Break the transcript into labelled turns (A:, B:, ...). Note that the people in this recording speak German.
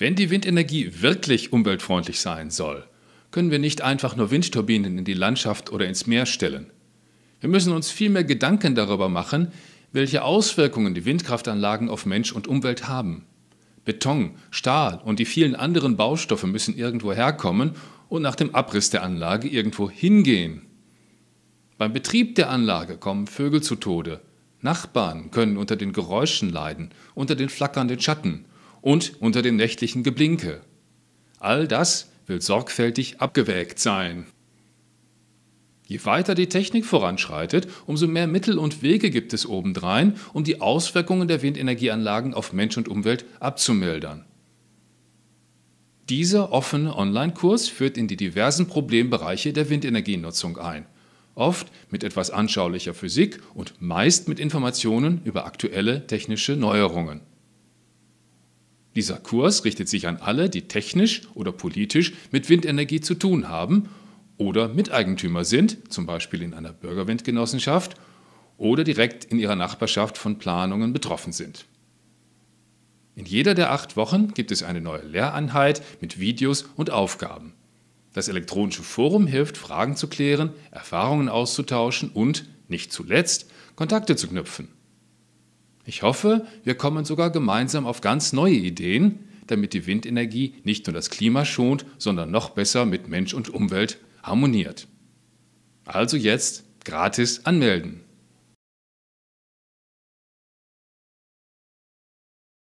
A: Wenn die Windenergie wirklich umweltfreundlich sein soll, können wir nicht einfach nur Windturbinen in die Landschaft oder ins Meer stellen. Wir müssen uns viel mehr Gedanken darüber machen, welche Auswirkungen die Windkraftanlagen auf Mensch und Umwelt haben. Beton, Stahl und die vielen anderen Baustoffe müssen irgendwo herkommen und nach dem Abriss der Anlage irgendwo hingehen. Beim Betrieb der Anlage kommen Vögel zu Tode, Nachbarn können unter den Geräuschen leiden, unter den flackernden Schatten und unter dem nächtlichen Geblinke. All das will sorgfältig abgewägt sein. Je weiter die Technik voranschreitet, umso mehr Mittel und Wege gibt es obendrein, um die Auswirkungen der Windenergieanlagen auf Mensch und Umwelt abzumildern. Dieser offene Online-Kurs führt in die diversen Problembereiche der Windenergienutzung ein, oft mit etwas anschaulicher Physik und meist mit Informationen über aktuelle technische Neuerungen. Dieser Kurs richtet sich an alle, die technisch oder politisch mit Windenergie zu tun haben oder Miteigentümer sind, zum Beispiel in einer Bürgerwindgenossenschaft oder direkt in ihrer Nachbarschaft von Planungen betroffen sind. In jeder der acht Wochen gibt es eine neue Lehreinheit mit Videos und Aufgaben. Das elektronische Forum hilft, Fragen zu klären, Erfahrungen auszutauschen und, nicht zuletzt, Kontakte zu knüpfen. Ich hoffe, wir kommen sogar gemeinsam auf ganz neue Ideen, damit die Windenergie nicht nur das Klima schont, sondern noch besser mit Mensch und Umwelt harmoniert. Also jetzt gratis anmelden.